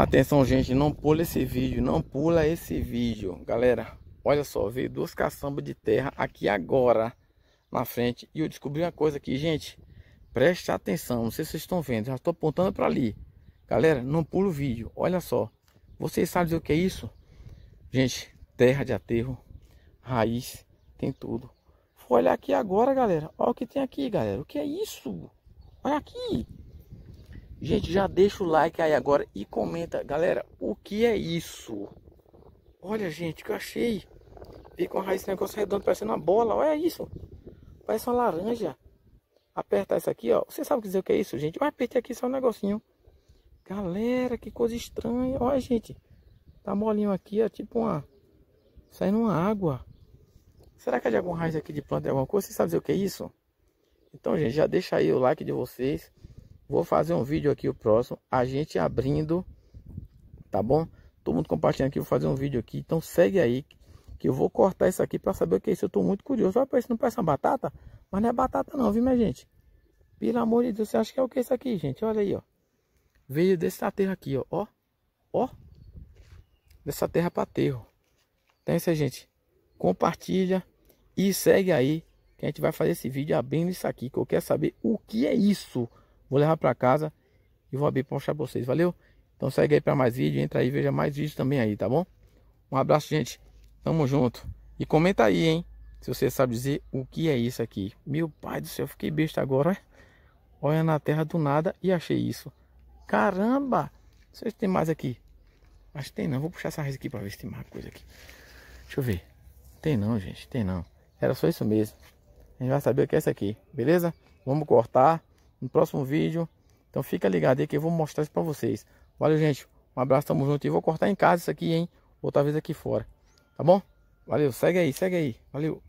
Atenção, gente, não pula esse vídeo, não pula esse vídeo. Galera, olha só, veio duas caçambas de terra aqui agora na frente e eu descobri uma coisa aqui, gente. Preste atenção, não sei se vocês estão vendo, já estou apontando para ali. Galera, não pula o vídeo, olha só. Vocês sabem o que é isso? Gente, terra de aterro, raiz, tem tudo. Vou olhar aqui agora, galera. Olha o que tem aqui, galera. O que é isso? Olha aqui. Gente, já deixa o like aí agora e comenta, galera, o que é isso? Olha, gente, que eu achei. Fica uma raiz, esse negócio redondo, parecendo uma bola. Olha isso. Parece uma laranja. Apertar essa aqui, ó. Você sabe dizer o que é isso, gente? Vai apertar aqui só um negocinho. Galera, que coisa estranha. Olha, gente. Tá molinho aqui, ó. Tipo uma... Saindo uma água. Será que é de alguma raiz aqui de planta, de alguma coisa? Você sabe dizer o que é isso? Então, gente, já deixa aí o like de vocês. Vou fazer um vídeo aqui o próximo, a gente abrindo, tá bom? Todo mundo compartilhando aqui, vou fazer um vídeo aqui. Então segue aí, que eu vou cortar isso aqui para saber o que é isso. Eu tô muito curioso. Olha para isso, não parece uma batata? Mas não é batata não, viu minha gente? Pelo amor de Deus, você acha que é o que é isso aqui, gente? Olha aí, ó. Veio desse aterro aqui, ó. Ó, ó. Dessa terra para aterro. Então é isso aí, gente. Compartilha e segue aí que a gente vai fazer esse vídeo abrindo isso aqui. Que eu quero saber o que é isso. Vou levar para casa e vou abrir para mostrar para vocês, valeu? Então segue aí para mais vídeo, entra aí, veja mais vídeos também aí, tá bom? Um abraço, gente. Tamo junto. E comenta aí, hein? Se você sabe dizer o que é isso aqui. Meu pai do céu, fiquei besta agora, olha. na terra do nada e achei isso. Caramba! se tem mais aqui? Acho que tem não. Vou puxar essa raiz aqui para ver se tem mais coisa aqui. Deixa eu ver. Tem não, gente. Tem não. Era só isso mesmo. A gente vai saber o que é isso aqui, beleza? Vamos cortar no próximo vídeo. Então fica ligado aí que eu vou mostrar isso pra vocês. Valeu, gente. Um abraço, tamo junto. E vou cortar em casa isso aqui, hein? Outra vez aqui fora. Tá bom? Valeu, segue aí, segue aí. Valeu.